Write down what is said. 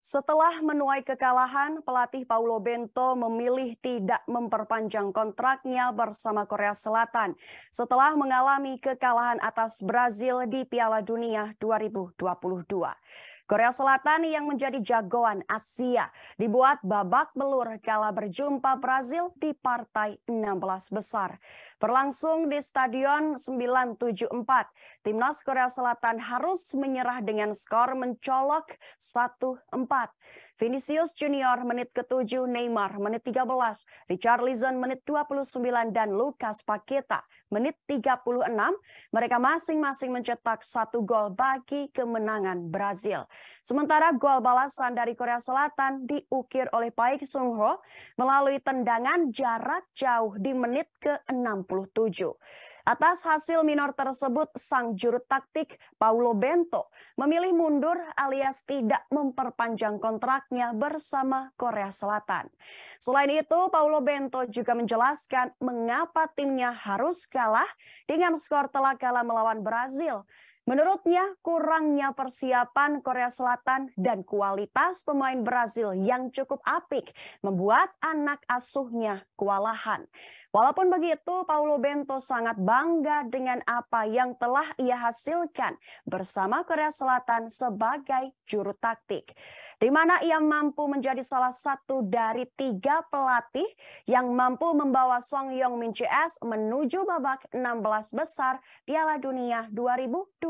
Setelah menuai kekalahan, pelatih Paulo Bento memilih tidak memperpanjang kontraknya bersama Korea Selatan setelah mengalami kekalahan atas Brazil di Piala Dunia 2022. Korea Selatan yang menjadi jagoan Asia dibuat babak belur kala berjumpa Brazil di partai 16 besar. Berlangsung di Stadion 974, Timnas Korea Selatan harus menyerah dengan skor mencolok 1-4 4. Vinicius Junior menit ke-7, Neymar menit 13, Richarlison menit 29, dan Lucas Paqueta menit 36. Mereka masing-masing mencetak satu gol bagi kemenangan Brazil. Sementara gol balasan dari Korea Selatan diukir oleh Paik ho melalui tendangan jarak jauh di menit ke-67. Atas hasil minor tersebut, sang juru taktik Paulo Bento memilih mundur alias tidak memperpanjang kontraknya bersama Korea Selatan. Selain itu, Paulo Bento juga menjelaskan mengapa timnya harus kalah dengan skor telak kalah melawan Brazil Menurutnya, kurangnya persiapan Korea Selatan dan kualitas pemain Brazil yang cukup apik membuat anak asuhnya kewalahan. Walaupun begitu, Paulo Bento sangat bangga dengan apa yang telah ia hasilkan bersama Korea Selatan sebagai juru taktik, di mana ia mampu menjadi salah satu dari tiga pelatih yang mampu membawa Song Yong Min CS menuju babak 16 besar Piala Dunia 2022.